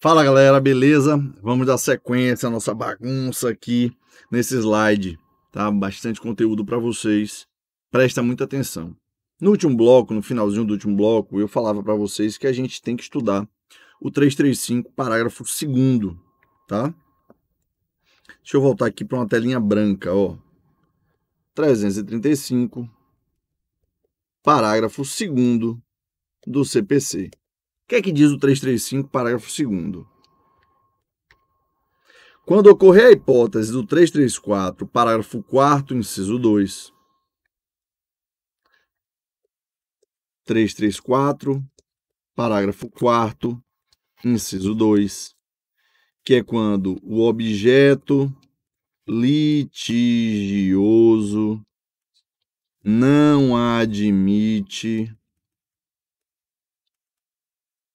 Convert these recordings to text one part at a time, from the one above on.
Fala galera, beleza? Vamos dar sequência à nossa bagunça aqui nesse slide, tá? Bastante conteúdo para vocês. Presta muita atenção. No último bloco, no finalzinho do último bloco, eu falava para vocês que a gente tem que estudar o 335, parágrafo 2, tá? Deixa eu voltar aqui para uma telinha branca, ó. 335, parágrafo 2 do CPC. O que é que diz o 335, parágrafo 2? Quando ocorrer a hipótese do 334, parágrafo 4, inciso 2, 334, parágrafo 4, inciso 2, que é quando o objeto litigioso, não admite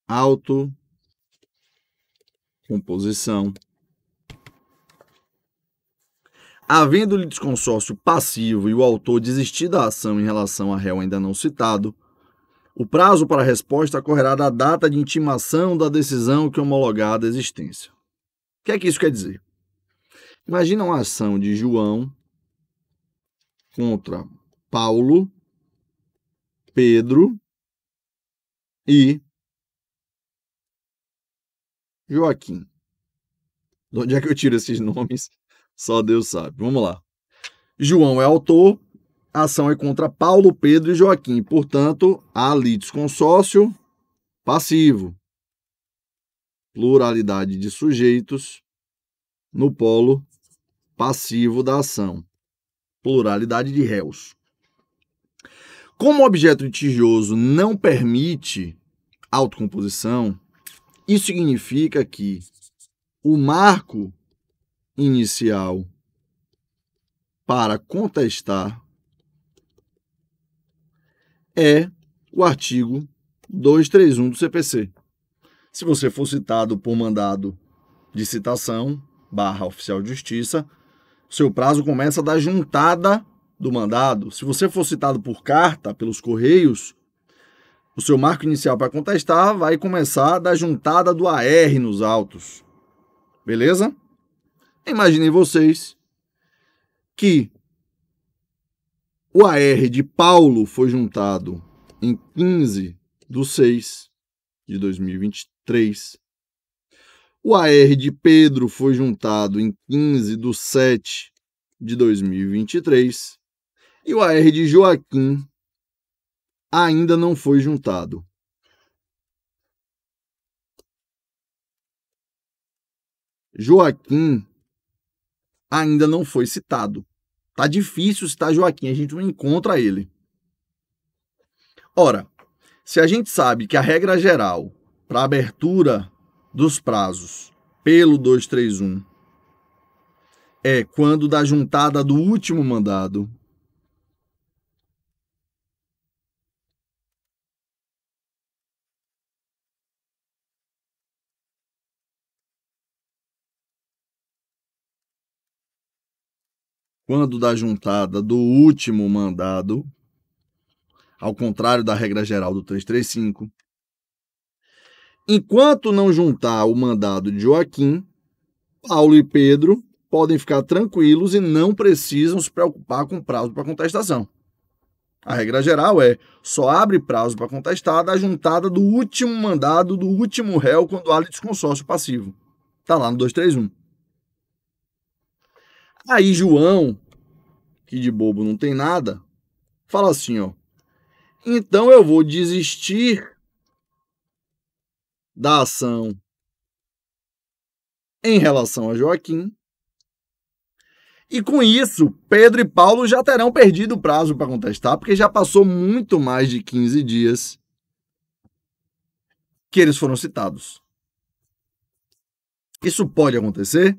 auto composição. Havendo-lhe passivo e o autor desistir da ação em relação a réu ainda não citado, o prazo para a resposta correrá da data de intimação da decisão que homologada a existência. O que é que isso quer dizer? Imagina uma ação de João contra Paulo, Pedro e Joaquim. De onde é que eu tiro esses nomes? Só Deus sabe. Vamos lá. João é autor, a ação é contra Paulo, Pedro e Joaquim. Portanto, há litis consórcio passivo. Pluralidade de sujeitos no polo passivo da ação. Pluralidade de réus. Como o objeto litigioso não permite autocomposição, isso significa que o marco inicial para contestar é o artigo 231 do CPC. Se você for citado por mandado de citação, barra oficial de justiça, seu prazo começa da juntada do mandado. Se você for citado por carta, pelos correios, o seu marco inicial para contestar vai começar da juntada do AR nos autos. Beleza? Imaginem vocês que o AR de Paulo foi juntado em 15 de 6 de 2023 o AR de Pedro foi juntado em 15 de 7 de 2023 e o AR de Joaquim ainda não foi juntado. Joaquim ainda não foi citado. Tá difícil citar Joaquim, a gente não encontra ele. Ora, se a gente sabe que a regra geral para abertura dos prazos pelo 231 é quando da juntada do último mandado quando da juntada do último mandado, ao contrário da regra geral do 335, Enquanto não juntar o mandado de Joaquim, Paulo e Pedro podem ficar tranquilos e não precisam se preocupar com prazo para contestação. A regra geral é só abre prazo para contestar a juntada do último mandado do último réu quando há desconsórcio passivo. Está lá no 231. Aí João, que de bobo não tem nada, fala assim, ó. Então eu vou desistir da ação em relação a Joaquim. E com isso, Pedro e Paulo já terão perdido o prazo para contestar, porque já passou muito mais de 15 dias que eles foram citados. Isso pode acontecer?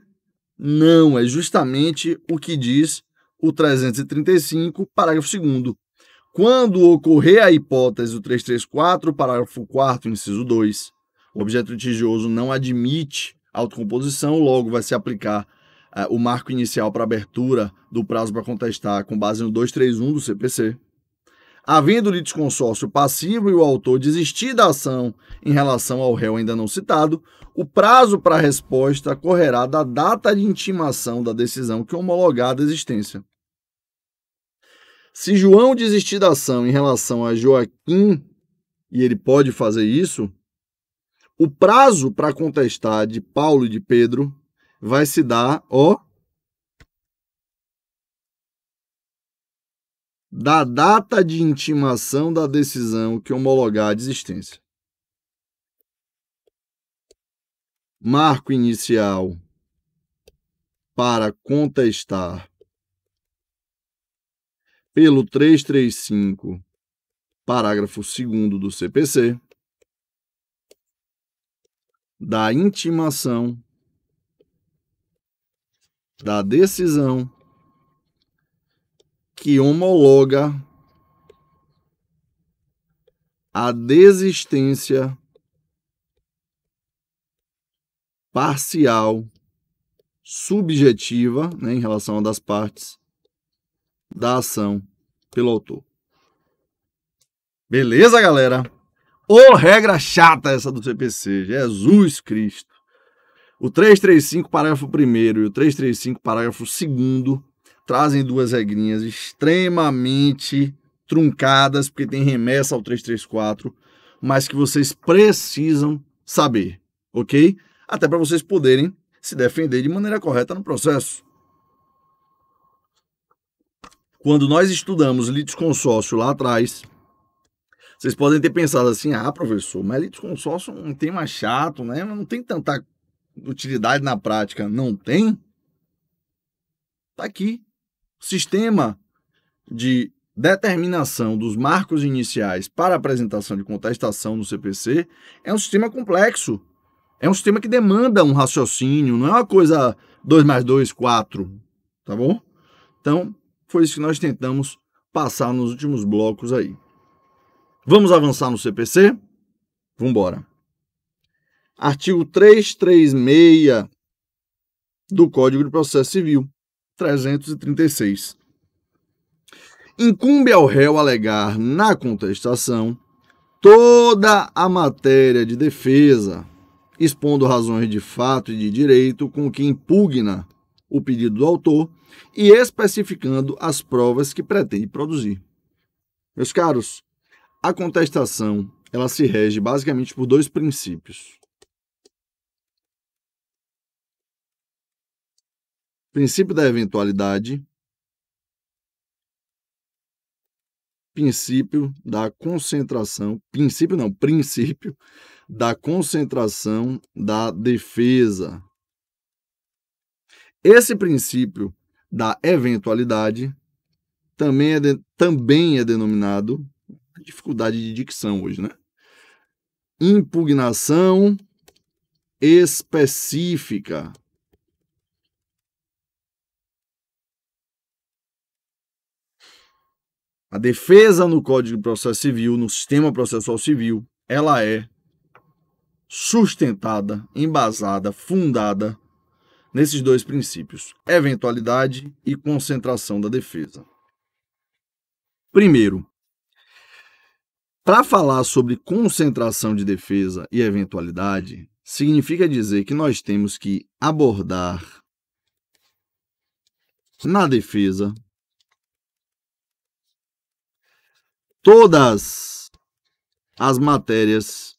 Não, é justamente o que diz o 335, parágrafo 2. Quando ocorrer a hipótese do 334, parágrafo 4, inciso 2, o objeto litigioso não admite autocomposição, logo vai se aplicar uh, o marco inicial para abertura do prazo para contestar com base no 231 do CPC. Havendo litisconsórcio passivo e o autor desistir da ação em relação ao réu ainda não citado, o prazo para resposta correrá da data de intimação da decisão que homologar a existência. Se João desistir da ação em relação a Joaquim, e ele pode fazer isso, o prazo para contestar de Paulo e de Pedro vai se dar, ó, da data de intimação da decisão que homologar a desistência. Marco inicial para contestar pelo 335, parágrafo 2 do CPC da intimação, da decisão que homologa a desistência parcial subjetiva né, em relação a das partes da ação pelo autor. Beleza, galera? Ô, oh, regra chata essa do CPC, Jesus Cristo. O 335, parágrafo 1 e o 335, parágrafo 2 trazem duas regrinhas extremamente truncadas, porque tem remessa ao 334, mas que vocês precisam saber, ok? Até para vocês poderem se defender de maneira correta no processo. Quando nós estudamos litisconsórcio lá atrás, vocês podem ter pensado assim, ah, professor, mas consórcio não tem mais chato, né? Não tem tanta utilidade na prática. Não tem? Está aqui. O sistema de determinação dos marcos iniciais para apresentação de contestação no CPC é um sistema complexo. É um sistema que demanda um raciocínio, não é uma coisa 2 mais 2, 4, tá bom? Então, foi isso que nós tentamos passar nos últimos blocos aí. Vamos avançar no CPC? Vamos embora. Artigo 336 do Código de Processo Civil, 336. Incumbe ao réu alegar na contestação toda a matéria de defesa, expondo razões de fato e de direito com que impugna o pedido do autor e especificando as provas que pretende produzir. Meus caros, a contestação, ela se rege basicamente por dois princípios. Princípio da eventualidade, princípio da concentração, princípio não, princípio da concentração da defesa. Esse princípio da eventualidade também é, de, também é denominado dificuldade de dicção hoje, né? Impugnação específica. A defesa no Código de Processo Civil, no sistema processual civil, ela é sustentada, embasada, fundada nesses dois princípios: eventualidade e concentração da defesa. Primeiro, para falar sobre concentração de defesa e eventualidade, significa dizer que nós temos que abordar na defesa todas as matérias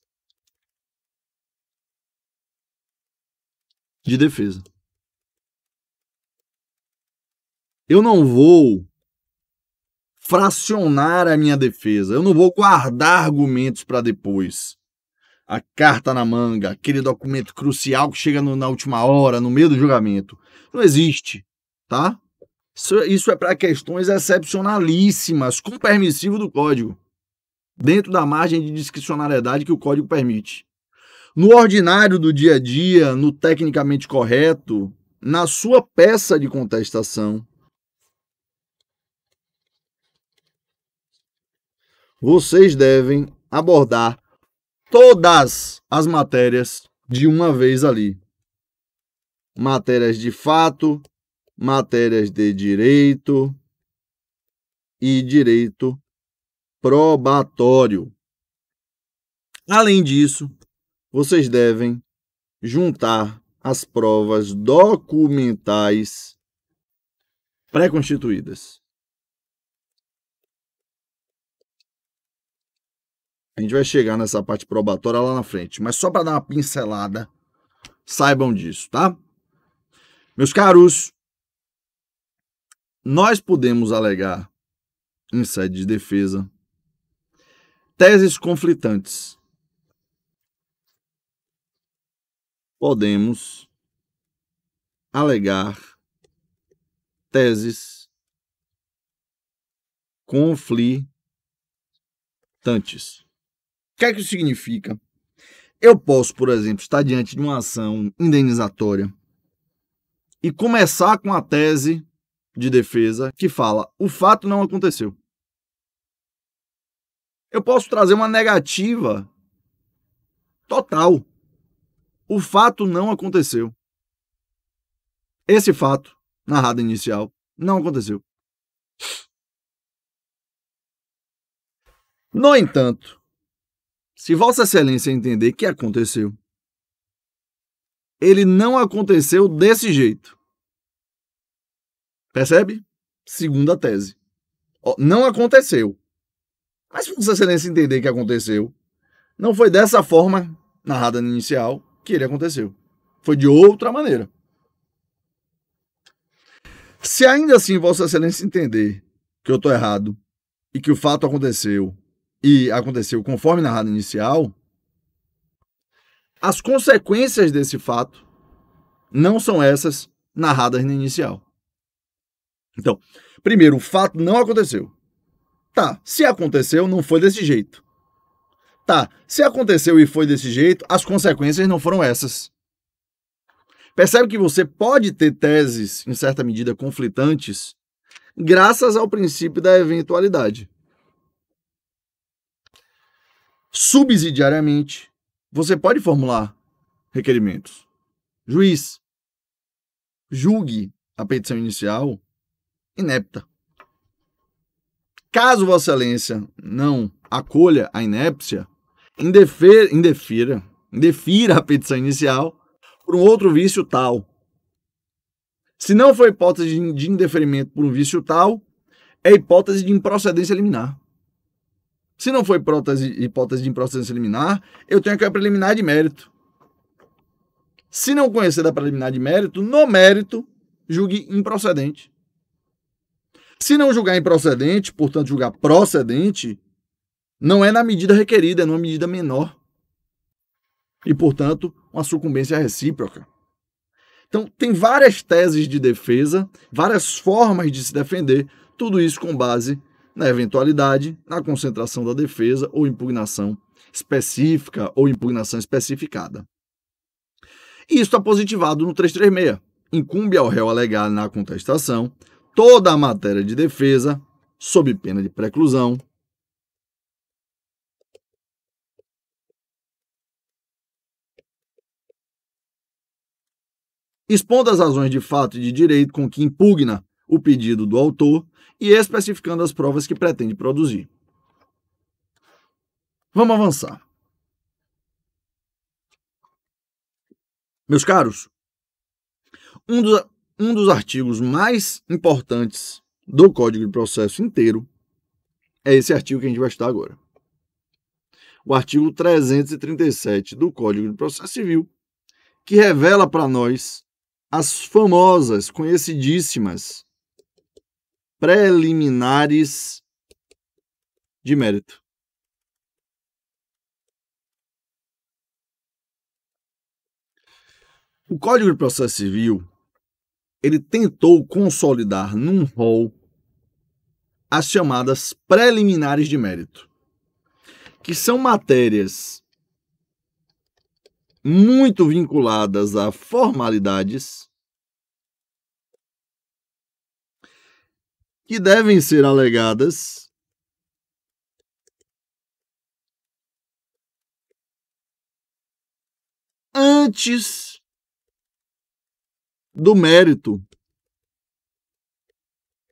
de defesa. Eu não vou fracionar a minha defesa. Eu não vou guardar argumentos para depois. A carta na manga, aquele documento crucial que chega no, na última hora, no meio do julgamento. Não existe, tá? Isso, isso é para questões excepcionalíssimas, com permissivo do código, dentro da margem de discricionariedade que o código permite. No ordinário do dia a dia, no tecnicamente correto, na sua peça de contestação, vocês devem abordar todas as matérias de uma vez ali. Matérias de fato, matérias de direito e direito probatório. Além disso, vocês devem juntar as provas documentais pré-constituídas. A gente vai chegar nessa parte probatória lá na frente, mas só para dar uma pincelada, saibam disso, tá? Meus caros, nós podemos alegar em sede de defesa teses conflitantes. Podemos alegar teses conflitantes que é que isso significa? Eu posso, por exemplo, estar diante de uma ação indenizatória e começar com a tese de defesa que fala: o fato não aconteceu. Eu posso trazer uma negativa total. O fato não aconteceu. Esse fato, narrado inicial, não aconteceu. No entanto, se Vossa Excelência entender que aconteceu, ele não aconteceu desse jeito. Percebe? Segunda tese. Não aconteceu. Mas se Vossa Excelência entender que aconteceu, não foi dessa forma narrada no inicial que ele aconteceu. Foi de outra maneira. Se ainda assim Vossa Excelência entender que eu estou errado e que o fato aconteceu e aconteceu conforme narrado inicial, as consequências desse fato não são essas narradas no inicial. Então, primeiro, o fato não aconteceu. Tá, se aconteceu, não foi desse jeito. Tá, se aconteceu e foi desse jeito, as consequências não foram essas. Percebe que você pode ter teses, em certa medida, conflitantes, graças ao princípio da eventualidade subsidiariamente, você pode formular requerimentos. Juiz, julgue a petição inicial inepta. Caso Vossa Excelência não acolha a inépcia, indefira, indefira, indefira a petição inicial por um outro vício tal. Se não for hipótese de indeferimento por um vício tal, é hipótese de improcedência liminar. Se não foi hipótese de improcedência liminar, eu tenho aqui a preliminar de mérito. Se não conhecer da preliminar de mérito, no mérito, julgue improcedente. Se não julgar improcedente, portanto, julgar procedente, não é na medida requerida, é numa medida menor. E, portanto, uma sucumbência recíproca. Então, tem várias teses de defesa, várias formas de se defender, tudo isso com base na eventualidade, na concentração da defesa ou impugnação específica ou impugnação especificada. E isso está positivado no 336. Incumbe ao réu alegar na contestação toda a matéria de defesa, sob pena de preclusão, expondo as razões de fato e de direito com que impugna o pedido do autor e especificando as provas que pretende produzir. Vamos avançar. Meus caros, um dos, um dos artigos mais importantes do Código de Processo inteiro é esse artigo que a gente vai estudar agora. O artigo 337 do Código de Processo Civil, que revela para nós as famosas, conhecidíssimas preliminares de mérito. O Código de Processo Civil ele tentou consolidar num rol as chamadas preliminares de mérito, que são matérias muito vinculadas a formalidades que devem ser alegadas antes do mérito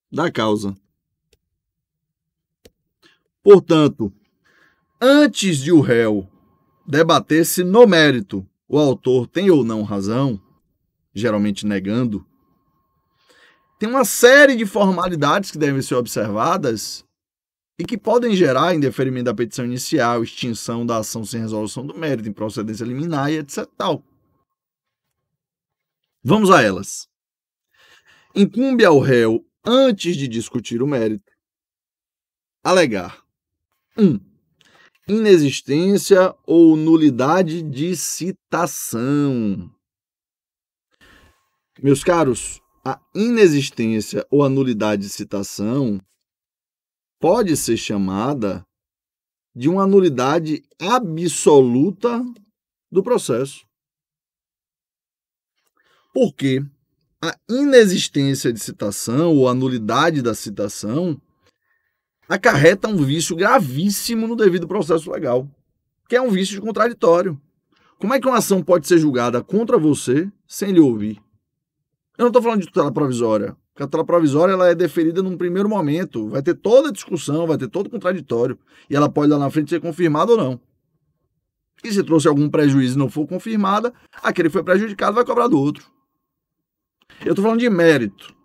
da causa. Portanto, antes de o réu debater se no mérito o autor tem ou não razão, geralmente negando, tem uma série de formalidades que devem ser observadas e que podem gerar indeferimento da petição inicial, extinção da ação sem resolução do mérito, improcedência liminar e etc. Tal. Vamos a elas. Incumbe ao réu, antes de discutir o mérito, alegar 1. Um, inexistência ou nulidade de citação. Meus caros, a inexistência ou a nulidade de citação pode ser chamada de uma nulidade absoluta do processo. Porque a inexistência de citação ou a nulidade da citação acarreta um vício gravíssimo no devido processo legal, que é um vício de contraditório. Como é que uma ação pode ser julgada contra você sem lhe ouvir? Eu não estou falando de tutela provisória, porque a tutela provisória ela é deferida num primeiro momento, vai ter toda a discussão, vai ter todo o contraditório, e ela pode lá na frente ser confirmada ou não. E se trouxe algum prejuízo e não for confirmada, aquele que foi prejudicado vai cobrar do outro. Eu estou falando de mérito.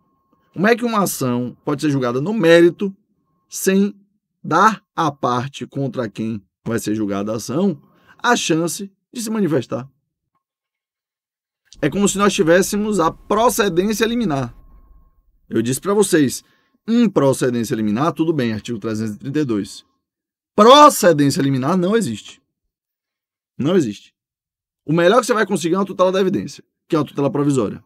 Como é que uma ação pode ser julgada no mérito sem dar à parte contra quem vai ser julgada a ação a chance de se manifestar? É como se nós tivéssemos a procedência liminar. Eu disse para vocês, improcedência hum, liminar, tudo bem, artigo 332. Procedência liminar não existe. Não existe. O melhor que você vai conseguir é uma tutela da evidência, que é uma tutela provisória.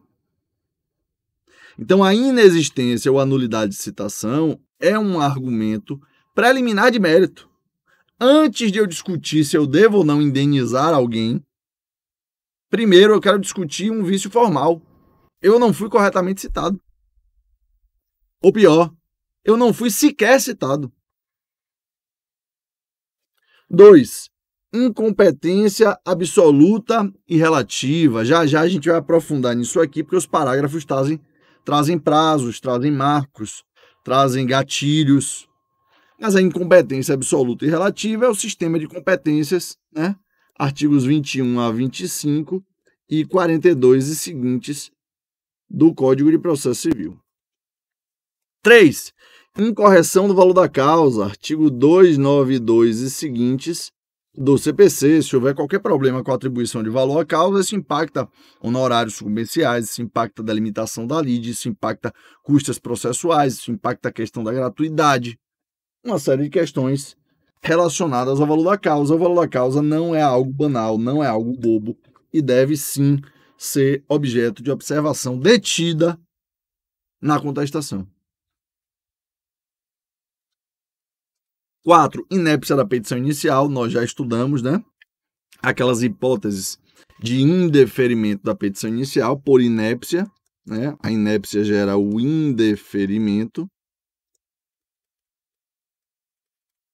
Então, a inexistência ou a nulidade de citação é um argumento preliminar de mérito. Antes de eu discutir se eu devo ou não indenizar alguém, Primeiro, eu quero discutir um vício formal. Eu não fui corretamente citado. Ou pior, eu não fui sequer citado. Dois, Incompetência absoluta e relativa. Já já a gente vai aprofundar nisso aqui, porque os parágrafos trazem, trazem prazos, trazem marcos, trazem gatilhos. Mas a incompetência absoluta e relativa é o sistema de competências, né? artigos 21 a 25 e 42 e seguintes do Código de Processo Civil. 3. Incorreção do valor da causa, artigo 292 e seguintes do CPC. Se houver qualquer problema com a atribuição de valor à causa, isso impacta honorários comerciais, isso impacta da limitação da lide, isso impacta custas processuais, isso impacta a questão da gratuidade, uma série de questões relacionadas ao valor da causa. O valor da causa não é algo banal, não é algo bobo e deve sim ser objeto de observação detida na contestação. 4. Inépcia da petição inicial, nós já estudamos, né? Aquelas hipóteses de indeferimento da petição inicial por inépcia, né? A inépcia gera o indeferimento.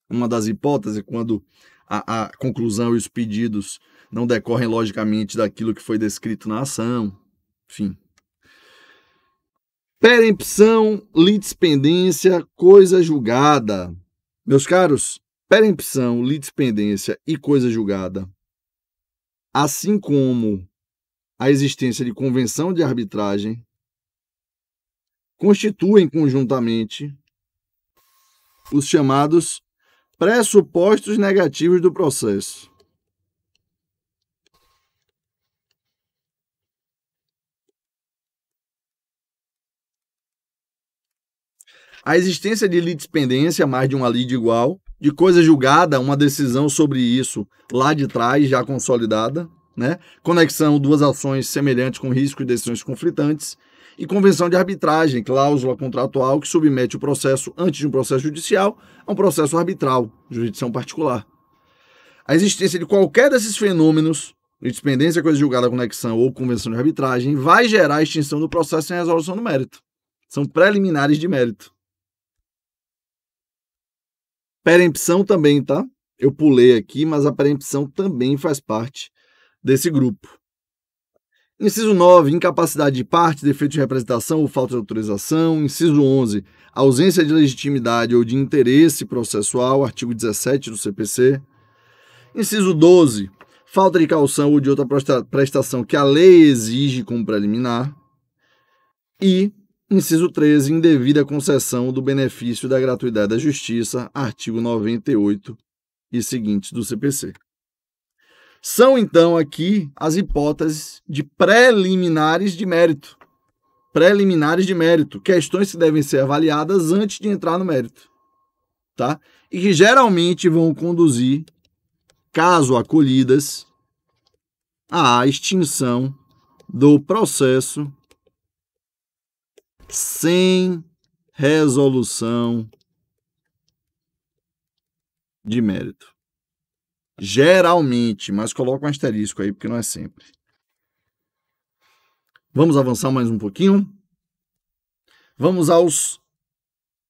uma das hipóteses, é quando a, a conclusão e os pedidos não decorrem logicamente daquilo que foi descrito na ação, enfim. Perempção, litispendência, coisa julgada. Meus caros, perempção, litispendência e coisa julgada, assim como a existência de convenção de arbitragem, constituem conjuntamente os chamados pressupostos negativos do processo. A existência de litispendência, é mais de uma lide igual, de coisa julgada, uma decisão sobre isso lá de trás, já consolidada, né? Conexão, duas ações semelhantes com risco e decisões conflitantes, e convenção de arbitragem, cláusula contratual que submete o processo antes de um processo judicial a um processo arbitral, jurisdição particular. A existência de qualquer desses fenômenos, independência, coisa julgada, conexão ou convenção de arbitragem, vai gerar a extinção do processo sem resolução do mérito. São preliminares de mérito. Perempção também, tá? Eu pulei aqui, mas a perempção também faz parte desse grupo. Inciso 9, incapacidade de parte, defeito de representação ou falta de autorização. Inciso 11, ausência de legitimidade ou de interesse processual, artigo 17 do CPC. Inciso 12, falta de calção ou de outra prestação que a lei exige como preliminar. E, inciso 13, indevida concessão do benefício da gratuidade da justiça, artigo 98 e seguintes do CPC. São então aqui as hipóteses de preliminares de mérito. Preliminares de mérito, questões que devem ser avaliadas antes de entrar no mérito, tá? E que geralmente vão conduzir, caso acolhidas, à extinção do processo sem resolução de mérito. Geralmente, mas coloca um asterisco aí, porque não é sempre. Vamos avançar mais um pouquinho? Vamos aos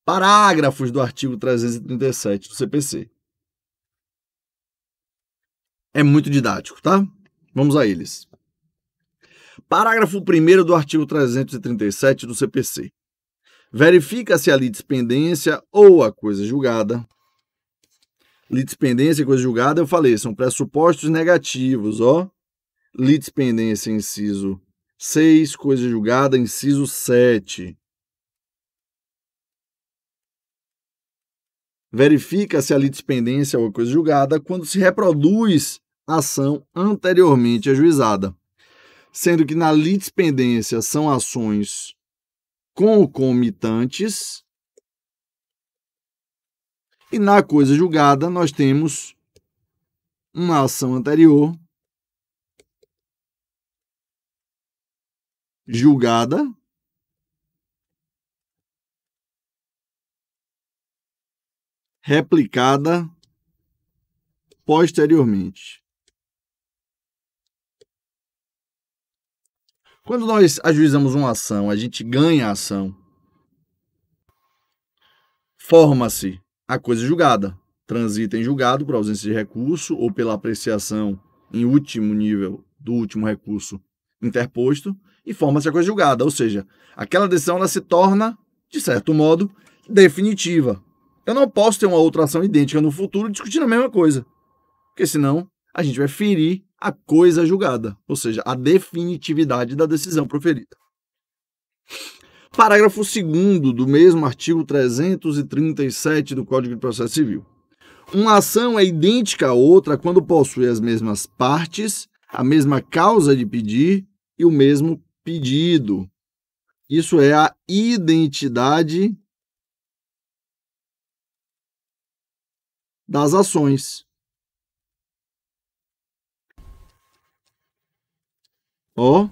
parágrafos do artigo 337 do CPC. É muito didático, tá? Vamos a eles. Parágrafo 1 do artigo 337 do CPC. Verifica-se a litispendência ou a coisa julgada litispendência e coisa julgada, eu falei, são pressupostos negativos, ó. Litispendência, inciso 6, coisa julgada, inciso 7. Verifica-se a litispendência ou a coisa julgada quando se reproduz a ação anteriormente ajuizada, sendo que na litispendência são ações concomitantes e na coisa julgada, nós temos uma ação anterior julgada replicada posteriormente. Quando nós ajuizamos uma ação, a gente ganha a ação. Forma-se a coisa é julgada. Transita em julgado por ausência de recurso ou pela apreciação em último nível do último recurso interposto e forma-se a coisa julgada, ou seja, aquela decisão ela se torna, de certo modo, definitiva. Eu não posso ter uma outra ação idêntica no futuro discutindo a mesma coisa, porque senão a gente vai ferir a coisa julgada, ou seja, a definitividade da decisão proferida. Parágrafo 2 do mesmo artigo 337 do Código de Processo Civil. Uma ação é idêntica à outra quando possui as mesmas partes, a mesma causa de pedir e o mesmo pedido. Isso é a identidade das ações. Ó,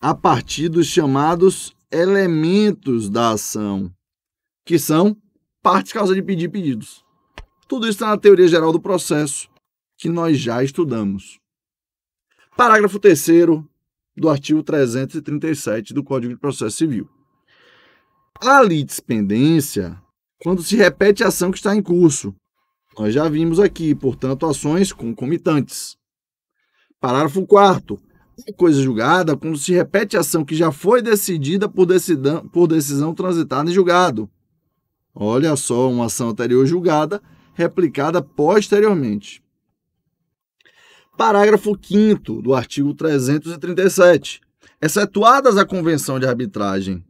a partir dos chamados elementos da ação, que são partes causa de pedir pedidos. Tudo isso está na teoria geral do processo, que nós já estudamos. Parágrafo 3 do artigo 337 do Código de Processo Civil. A litispendência, quando se repete a ação que está em curso, nós já vimos aqui, portanto, ações concomitantes. Parágrafo 4 coisa julgada quando se repete a ação que já foi decidida por decisão, por decisão transitada em julgado. Olha só, uma ação anterior julgada, replicada posteriormente. Parágrafo 5 do artigo 337. Excetuadas a convenção de arbitragem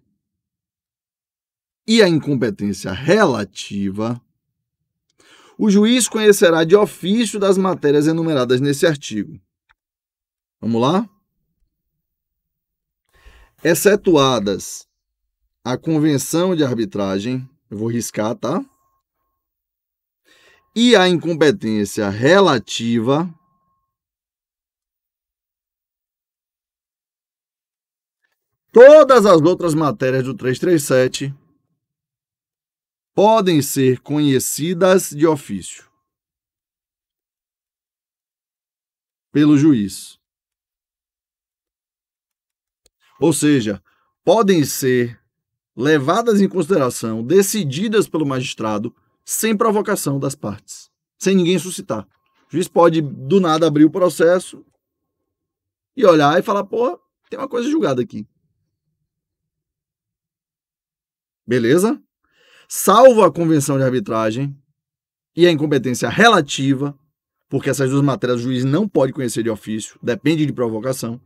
e a incompetência relativa, o juiz conhecerá de ofício das matérias enumeradas nesse artigo. Vamos lá? excetuadas a convenção de arbitragem, eu vou riscar, tá? E a incompetência relativa Todas as outras matérias do 337 podem ser conhecidas de ofício pelo juiz. Ou seja, podem ser levadas em consideração, decididas pelo magistrado, sem provocação das partes, sem ninguém suscitar. O juiz pode, do nada, abrir o processo e olhar e falar: pô, tem uma coisa julgada aqui. Beleza? Salvo a convenção de arbitragem e a incompetência relativa, porque essas duas matérias o juiz não pode conhecer de ofício, depende de provocação.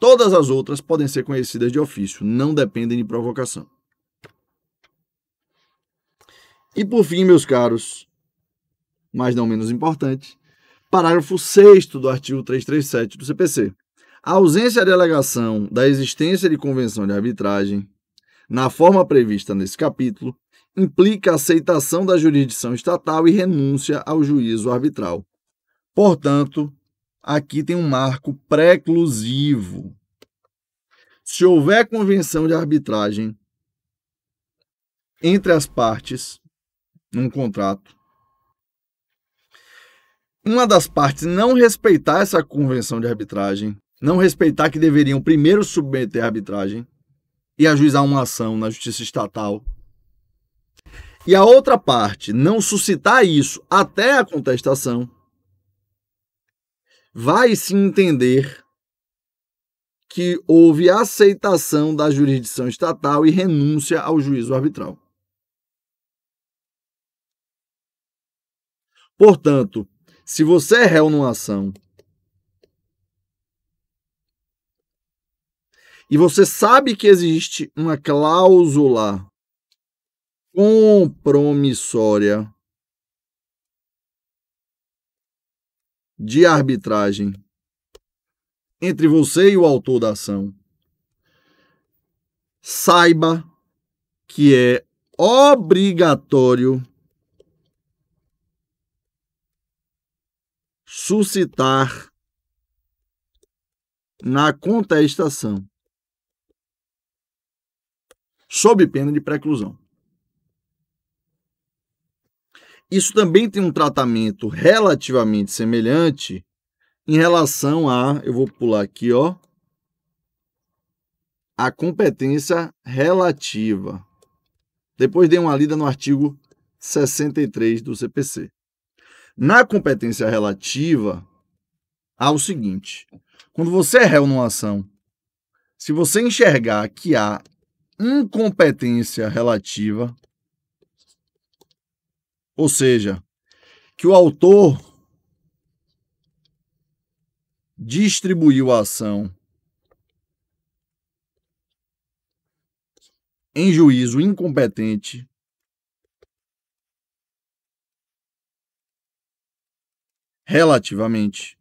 Todas as outras podem ser conhecidas de ofício, não dependem de provocação. E por fim, meus caros, mas não menos importante, parágrafo 6 do artigo 337 do CPC. A ausência de alegação da existência de convenção de arbitragem, na forma prevista nesse capítulo, implica aceitação da jurisdição estatal e renúncia ao juízo arbitral. Portanto, aqui tem um marco preclusivo. Se houver convenção de arbitragem entre as partes num contrato, uma das partes não respeitar essa convenção de arbitragem, não respeitar que deveriam primeiro submeter a arbitragem e ajuizar uma ação na justiça estatal, e a outra parte não suscitar isso até a contestação, vai se entender que houve aceitação da jurisdição estatal e renúncia ao juízo arbitral. Portanto, se você é réu numa ação e você sabe que existe uma cláusula compromissória de arbitragem entre você e o autor da ação, saiba que é obrigatório suscitar na contestação sob pena de preclusão isso também tem um tratamento relativamente semelhante em relação a, eu vou pular aqui, ó, a competência relativa. Depois dei uma lida no artigo 63 do CPC. Na competência relativa, há o seguinte: quando você é réu numa ação, se você enxergar que há incompetência relativa, ou seja, que o autor distribuiu a ação em juízo incompetente relativamente.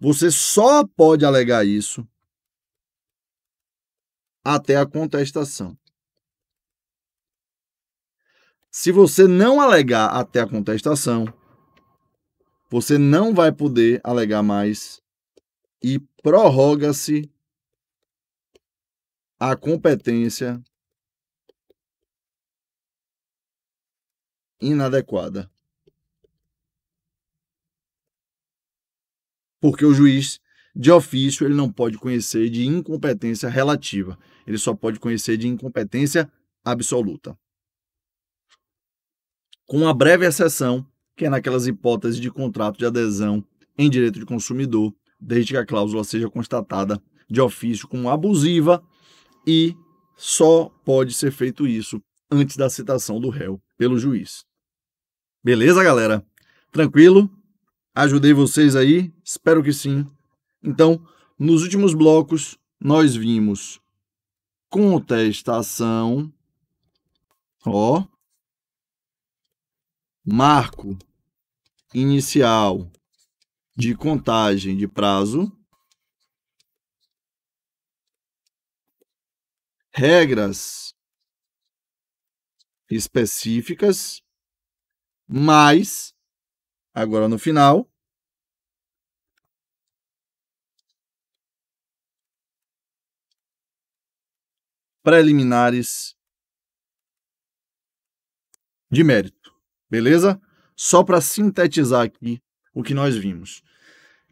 Você só pode alegar isso até a contestação. Se você não alegar até a contestação, você não vai poder alegar mais e prorroga-se a competência inadequada. Porque o juiz, de ofício, ele não pode conhecer de incompetência relativa, ele só pode conhecer de incompetência absoluta com uma breve exceção, que é naquelas hipóteses de contrato de adesão em direito de consumidor, desde que a cláusula seja constatada de ofício como abusiva e só pode ser feito isso antes da citação do réu pelo juiz. Beleza, galera? Tranquilo? Ajudei vocês aí? Espero que sim. Então, nos últimos blocos, nós vimos contestação, ó, marco inicial de contagem de prazo, regras específicas, mais, agora no final, preliminares de mérito. Beleza? Só para sintetizar aqui o que nós vimos.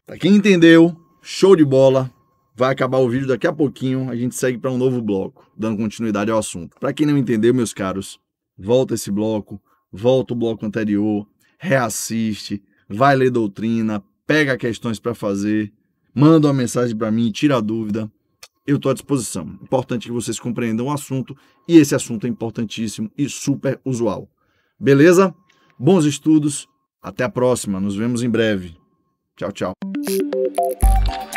Para quem entendeu, show de bola. Vai acabar o vídeo daqui a pouquinho, a gente segue para um novo bloco, dando continuidade ao assunto. Para quem não entendeu, meus caros, volta esse bloco, volta o bloco anterior, reassiste, vai ler doutrina, pega questões para fazer, manda uma mensagem para mim, tira a dúvida. Eu estou à disposição. Importante que vocês compreendam o assunto e esse assunto é importantíssimo e super usual. Beleza? Bons estudos. Até a próxima. Nos vemos em breve. Tchau, tchau.